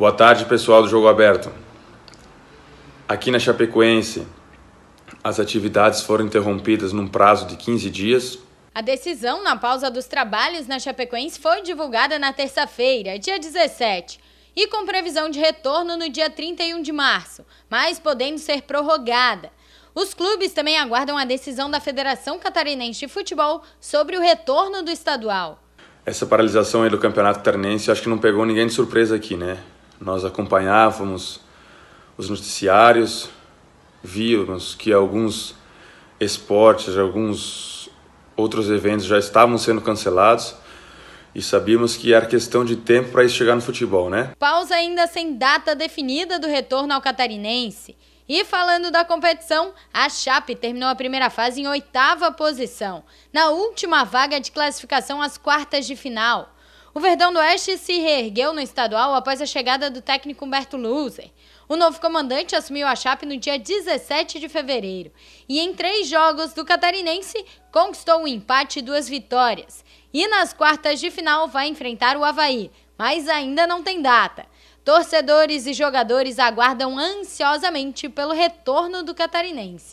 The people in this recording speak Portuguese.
Boa tarde, pessoal do Jogo Aberto. Aqui na Chapecoense, as atividades foram interrompidas num prazo de 15 dias. A decisão na pausa dos trabalhos na Chapecoense foi divulgada na terça-feira, dia 17, e com previsão de retorno no dia 31 de março, mas podendo ser prorrogada. Os clubes também aguardam a decisão da Federação Catarinense de Futebol sobre o retorno do estadual. Essa paralisação aí do Campeonato Catarinense acho que não pegou ninguém de surpresa aqui, né? Nós acompanhávamos os noticiários, víamos que alguns esportes, alguns outros eventos já estavam sendo cancelados e sabíamos que era questão de tempo para isso chegar no futebol, né? Pausa ainda sem data definida do retorno ao catarinense. E falando da competição, a Chape terminou a primeira fase em oitava posição, na última vaga de classificação às quartas de final. O Verdão do Oeste se reergueu no estadual após a chegada do técnico Humberto Luzer. O novo comandante assumiu a Chape no dia 17 de fevereiro e, em três jogos do Catarinense, conquistou um empate e duas vitórias. E nas quartas de final vai enfrentar o Havaí, mas ainda não tem data. Torcedores e jogadores aguardam ansiosamente pelo retorno do Catarinense.